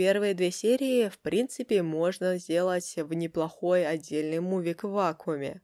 первые две серии, в принципе, можно сделать в неплохой отдельный мувик в вакууме.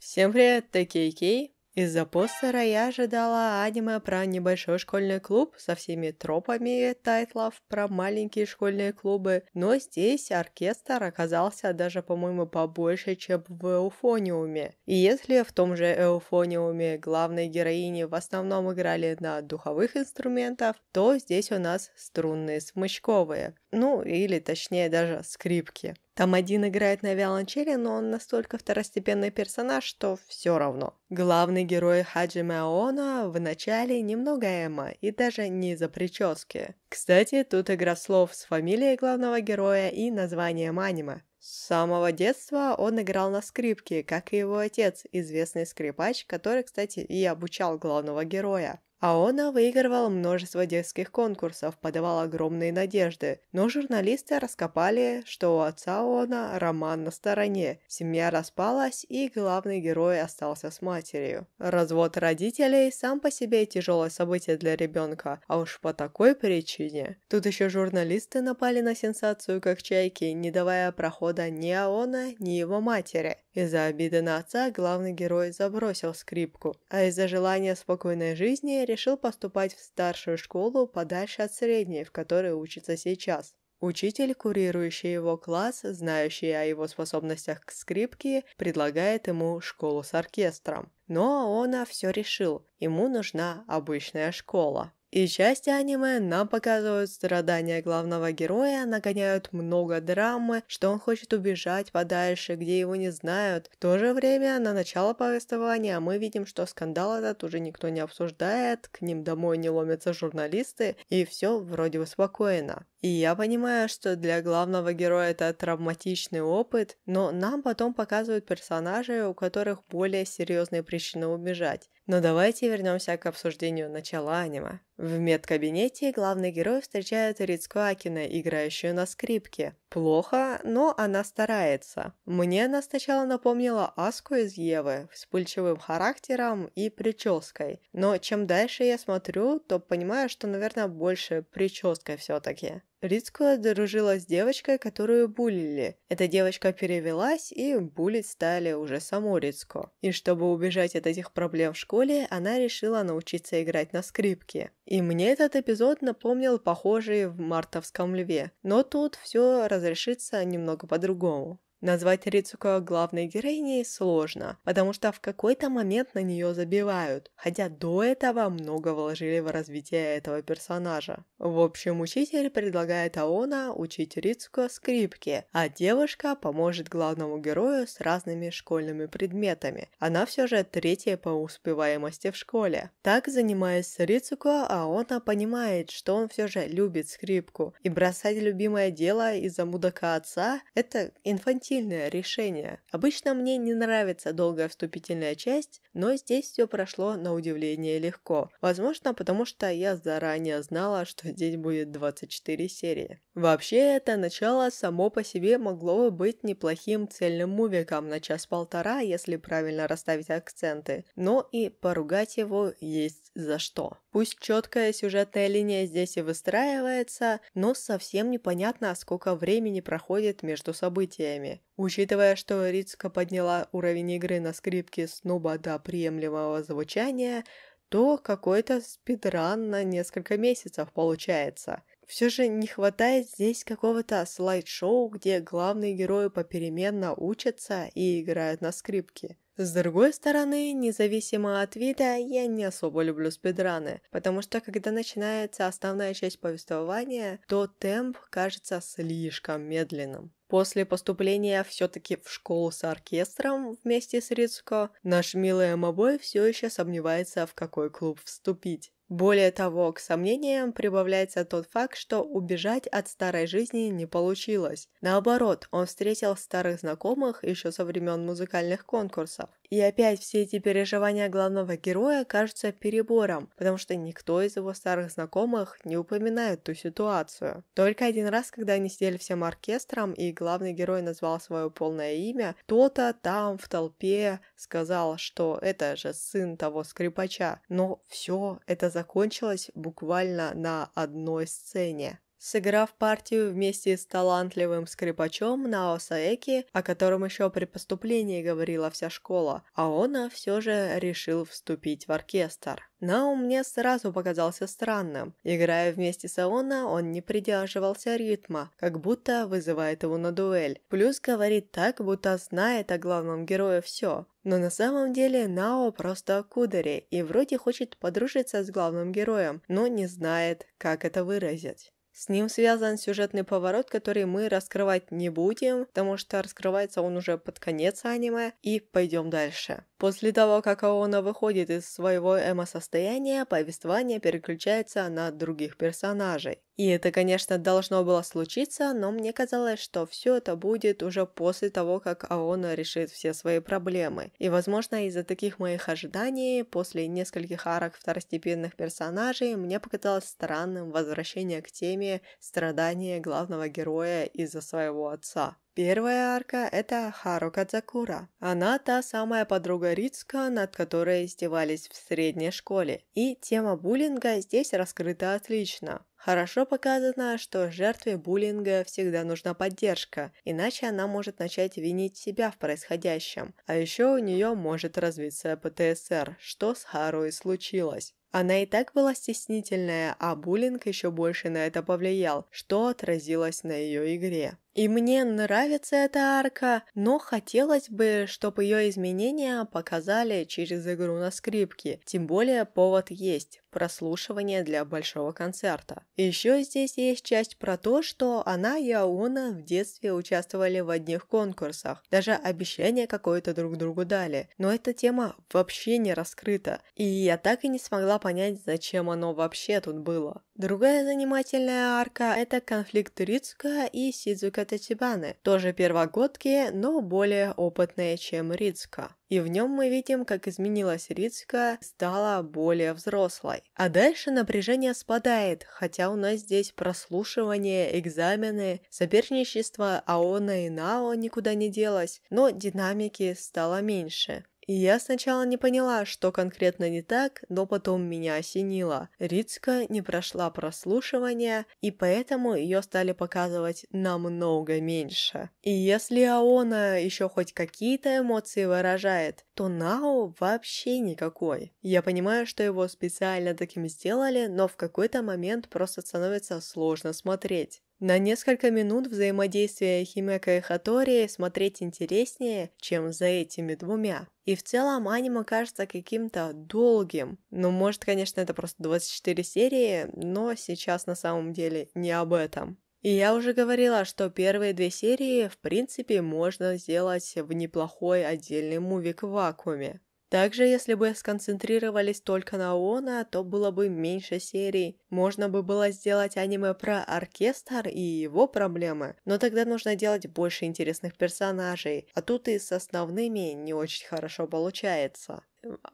Всем привет, это Кей Кей. Из-за постера я ожидала аниме про небольшой школьный клуб со всеми тропами тайтлов про маленькие школьные клубы, но здесь оркестр оказался даже, по-моему, побольше, чем в Эуфониуме. И если в том же Эуфониуме главные героини в основном играли на духовых инструментах, то здесь у нас струнные смычковые, ну или точнее даже скрипки. Там один играет на виолончели, но он настолько второстепенный персонаж, что все равно. Главный герой Хаджи Маона в начале немного Эма, и даже не из-за прически. Кстати, тут игра слов с фамилией главного героя и названием аниме. С самого детства он играл на скрипке, как и его отец, известный скрипач, который, кстати, и обучал главного героя. Аона выигрывала множество детских конкурсов, подавала огромные надежды, но журналисты раскопали, что у отца Аона роман на стороне, семья распалась и главный герой остался с матерью. Развод родителей сам по себе тяжелое событие для ребенка, а уж по такой причине. Тут еще журналисты напали на сенсацию как чайки, не давая прохода ни Аона, ни его матери. Из-за обиды на отца главный герой забросил скрипку, а из-за желания спокойной жизни решил поступать в старшую школу подальше от средней, в которой учится сейчас. Учитель, курирующий его класс, знающий о его способностях к скрипке, предлагает ему школу с оркестром. Но он все решил, ему нужна обычная школа. И части аниме нам показывают страдания главного героя, нагоняют много драмы, что он хочет убежать подальше, где его не знают. В то же время, на начало повествования мы видим, что скандал этот уже никто не обсуждает, к ним домой не ломятся журналисты, и все вроде бы спокойно. И я понимаю, что для главного героя это травматичный опыт, но нам потом показывают персонажей, у которых более серьезные причины убежать. Но давайте вернемся к обсуждению начала аниме. В медкабинете главный герой встречает Рицку Акина, играющую на скрипке. Плохо, но она старается. Мне она сначала напомнила Аску из Евы, с пульчевым характером и прической. Но чем дальше я смотрю, то понимаю, что, наверное, больше прической все-таки. Рицку дружила с девочкой, которую булили. Эта девочка перевелась, и булить стали уже саму Рицку. И чтобы убежать от этих проблем в школе, она решила научиться играть на скрипке. И мне этот эпизод напомнил похожий в «Мартовском льве», но тут все разрешится немного по-другому. Назвать Рицуко главной героиней сложно, потому что в какой-то момент на нее забивают, хотя до этого много вложили в развитие этого персонажа. В общем, учитель предлагает Аона учить Рицуко скрипке, а девушка поможет главному герою с разными школьными предметами. Она все же третья по успеваемости в школе. Так, занимаясь с Рицуко, Аона понимает, что он все же любит скрипку, и бросать любимое дело из-за мудака отца – это инфантильно сильное решение. Обычно мне не нравится долгая вступительная часть, но здесь все прошло на удивление легко. Возможно, потому что я заранее знала, что здесь будет 24 серии. Вообще, это начало само по себе могло бы быть неплохим цельным мувиком на час-полтора, если правильно расставить акценты, но и поругать его есть за что. Пусть четкая сюжетная линия здесь и выстраивается, но совсем непонятно, сколько времени проходит между событиями. Учитывая, что Рицка подняла уровень игры на скрипке с нуба до приемлемого звучания, то какой-то спидран на несколько месяцев получается. Все же не хватает здесь какого-то слайд-шоу, где главные герои попеременно учатся и играют на скрипке. С другой стороны, независимо от вида, я не особо люблю спидраны, потому что когда начинается основная часть повествования, то темп кажется слишком медленным. После поступления все-таки в школу с оркестром вместе с Рицко, наш милый Мобой все еще сомневается, в какой клуб вступить. Более того, к сомнениям прибавляется тот факт, что убежать от старой жизни не получилось. Наоборот, он встретил старых знакомых еще со времен музыкальных конкурсов. И опять все эти переживания главного героя кажутся перебором, потому что никто из его старых знакомых не упоминает ту ситуацию. Только один раз, когда они сидели всем оркестром, и главный герой назвал свое полное имя, кто-то там в толпе сказал, что это же сын того скрипача. Но все это закончилось буквально на одной сцене. Сыграв партию вместе с талантливым скрипачом Нао Саэки, о котором еще при поступлении говорила вся школа, Аона все же решил вступить в оркестр. Нао мне сразу показался странным. Играя вместе с Аона, он не придерживался ритма, как будто вызывает его на дуэль. Плюс говорит так, будто знает о главном герое все. Но на самом деле Нао просто кудари и вроде хочет подружиться с главным героем, но не знает, как это выразить. С ним связан сюжетный поворот, который мы раскрывать не будем, потому что раскрывается он уже под конец аниме, и пойдем дальше. После того, как Аона выходит из своего эмо-состояния, повествование переключается на других персонажей. И это, конечно, должно было случиться, но мне казалось, что все это будет уже после того, как Аона решит все свои проблемы. И, возможно, из-за таких моих ожиданий, после нескольких арок второстепенных персонажей, мне показалось странным возвращение к теме страдания главного героя из-за своего отца. Первая арка – это Хару Кадзакура. Она та самая подруга Рицка, над которой издевались в средней школе. И тема буллинга здесь раскрыта отлично. Хорошо показано, что жертве буллинга всегда нужна поддержка, иначе она может начать винить себя в происходящем. А еще у нее может развиться ПТСР, что с Хару и случилось. Она и так была стеснительная, а буллинг еще больше на это повлиял, что отразилось на ее игре. И мне нравится эта арка, но хотелось бы, чтобы ее изменения показали через игру на скрипке. Тем более повод есть – прослушивание для большого концерта. Еще здесь есть часть про то, что она и Ауна в детстве участвовали в одних конкурсах. Даже обещание какое-то друг другу дали. Но эта тема вообще не раскрыта. И я так и не смогла понять, зачем оно вообще тут было. Другая занимательная арка – это конфликт Рицка и Сидзука Тачибаны, тоже первогодки, но более опытные, чем Рицка. И в нем мы видим, как изменилась Рицка, стала более взрослой. А дальше напряжение спадает, хотя у нас здесь прослушивание, экзамены, соперничество Аона и Нао никуда не делось, но динамики стало меньше. И я сначала не поняла, что конкретно не так, но потом меня осенило. Рицка не прошла прослушивания, и поэтому ее стали показывать намного меньше. И если Аона еще хоть какие-то эмоции выражает, то Нао вообще никакой. Я понимаю, что его специально таким сделали, но в какой-то момент просто становится сложно смотреть. На несколько минут взаимодействие Химека и Хатори смотреть интереснее, чем за этими двумя. И в целом аниме кажется каким-то долгим. Ну, может, конечно, это просто 24 серии, но сейчас на самом деле не об этом. И я уже говорила, что первые две серии, в принципе, можно сделать в неплохой отдельный мувик в вакууме. Также, если бы сконцентрировались только на Оно, то было бы меньше серий. Можно бы было сделать аниме про оркестр и его проблемы, но тогда нужно делать больше интересных персонажей, а тут и с основными не очень хорошо получается.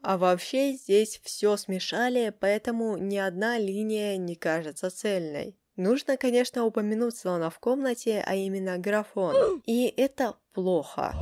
А вообще здесь все смешали, поэтому ни одна линия не кажется цельной. Нужно, конечно, упомянуть слона в комнате, а именно графон. И это плохо.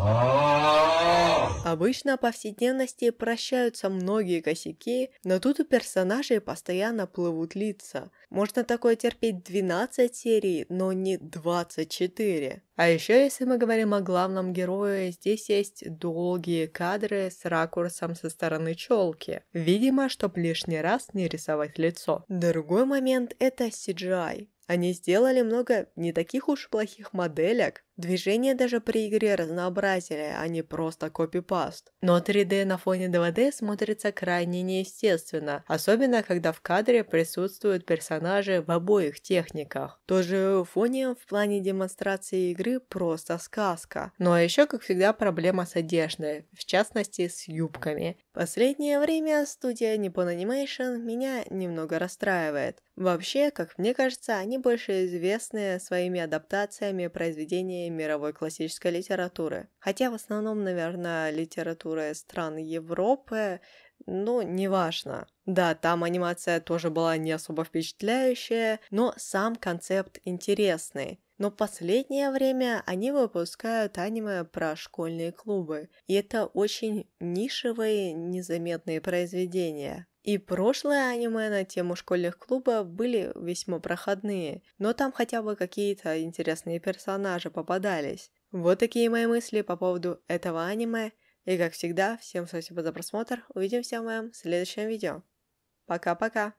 Обычно в повседневности прощаются многие косяки, но тут у персонажей постоянно плывут лица. Можно такое терпеть 12 серий, но не 24. А еще, если мы говорим о главном герое, здесь есть долгие кадры с ракурсом со стороны челки. Видимо, чтобы лишний раз не рисовать лицо. Другой момент – это CGI. Они сделали много не таких уж плохих моделек, Движения даже при игре разнообразили, а не просто копипаст. Но 3D на фоне 2D смотрится крайне неестественно, особенно когда в кадре присутствуют персонажи в обоих техниках. То Тоже фоне в плане демонстрации игры просто сказка. Ну а еще, как всегда, проблема с одеждой, в частности с юбками. Последнее время студия Nippon Animation меня немного расстраивает. Вообще, как мне кажется, они больше известны своими адаптациями произведений мировой классической литературы. Хотя в основном, наверное, литература стран Европы, ну, неважно. Да, там анимация тоже была не особо впечатляющая, но сам концепт интересный. Но последнее время они выпускают аниме про школьные клубы, и это очень нишевые, незаметные произведения. И прошлое аниме на тему школьных клубов были весьма проходные, но там хотя бы какие-то интересные персонажи попадались. Вот такие мои мысли по поводу этого аниме. И как всегда, всем спасибо за просмотр. Увидимся в моем следующем видео. Пока-пока!